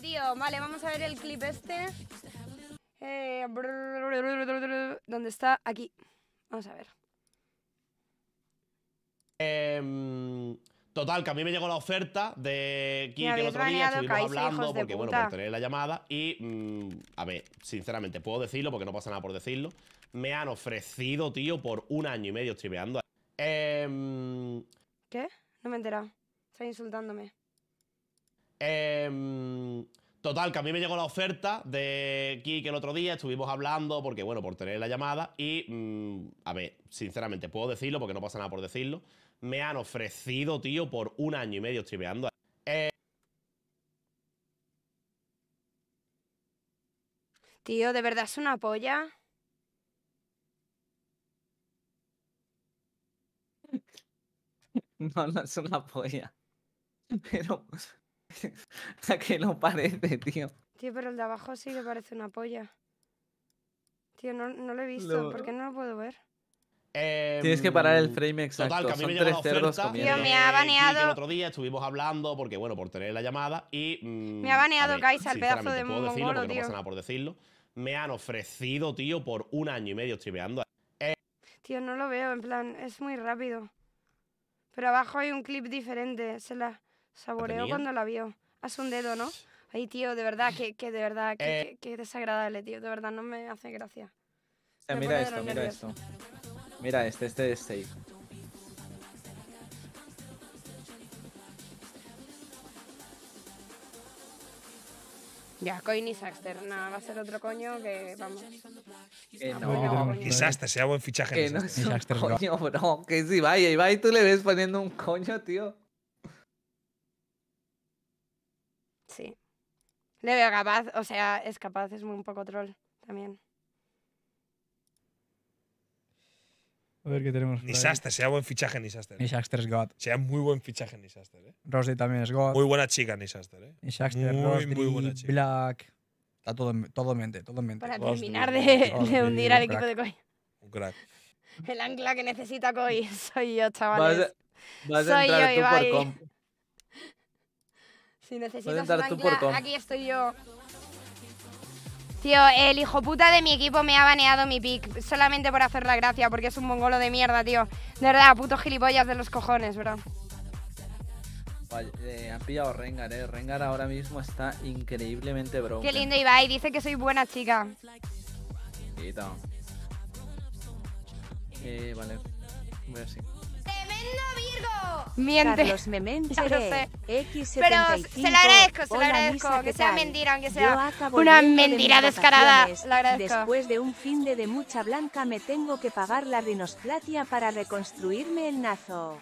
tío. Vale, vamos a ver el clip este. Eh, ¿Dónde está? Aquí. Vamos a ver. Eh, total, que a mí me llegó la oferta de Kik el otro día, estuvimos hablando porque, bueno, por pues tener la llamada y, mm, a ver, sinceramente, puedo decirlo porque no pasa nada por decirlo. Me han ofrecido, tío, por un año y medio streameando. Eh, ¿Qué? No me he enterado. Estás insultándome. Eh, Total, que a mí me llegó la oferta de Kik el otro día, estuvimos hablando, porque bueno, por tener la llamada, y mm, a ver, sinceramente, puedo decirlo porque no pasa nada por decirlo, me han ofrecido, tío, por un año y medio streameando. Tío, ¿de verdad es una polla? no, no es una polla. Pero... ¿A que no parece, tío? Tío, pero el de abajo sí que parece una polla. Tío, no, lo he visto. ¿Por qué no lo puedo ver? Em, Tienes que parar el frame exacto. Total, me ha baneado. el otro día estuvimos hablando porque, bueno, por tener la llamada y. Mm, me ha baneado Kaisa, al pedazo de puedo por decirlo. Me han ofrecido, tío, por un año y medio streameando. Eh. Tío, no lo veo, en plan, es muy rápido. Pero abajo hay un clip diferente, se la saboreó cuando la vio. Haz un dedo, ¿no? Ay, tío, de verdad, que, que de verdad, que, eh. desagradable, tío. De verdad, no me hace gracia. mira esto, mira esto. Mira este, este es safe. Ya, Coin y Saxter, nada, va a ser otro coño que vamos. Que no, no. Que Saxter sea buen fichaje. Que no es un coño, bro. Que si vaya, y va y tú le ves poniendo un coño, tío. Sí. Le veo capaz, o sea, es capaz, es muy un poco troll también. A ver qué tenemos. Nisaster. sea buen fichaje Nisaster Nisaster. es ¿eh? God. Sea muy buen fichaje Nisaster. Disaster, ¿eh? Rosy también es God. Muy buena chica Nisaster. ¿eh? muy, muy buena chica. Black. Está todo, todo en mente, todo en mente. Para terminar de, hundir al equipo de Koi. Un crack. El ancla que necesita Koi soy yo, chavales. soy yo, tú Ibai. Si necesitas aquí estoy yo. Tío, el hijo puta de mi equipo me ha baneado mi pick solamente por hacer la gracia, porque es un mongolo de mierda, tío. De verdad, puto gilipollas de los cojones, bro. Vale, eh, han pillado Rengar, eh. Rengar ahora mismo está increíblemente bro. Qué lindo Ibai, dice que soy buena chica. Eh, vale. Voy así. ¡No, Virgo! Miente. me Pero se lo agradezco, se lo agradezco. Que sea mentira, aunque sea una mentira descarada. agradezco. Después de un fin de, de mucha blanca me tengo que pagar la rinosplatia para reconstruirme el nazo.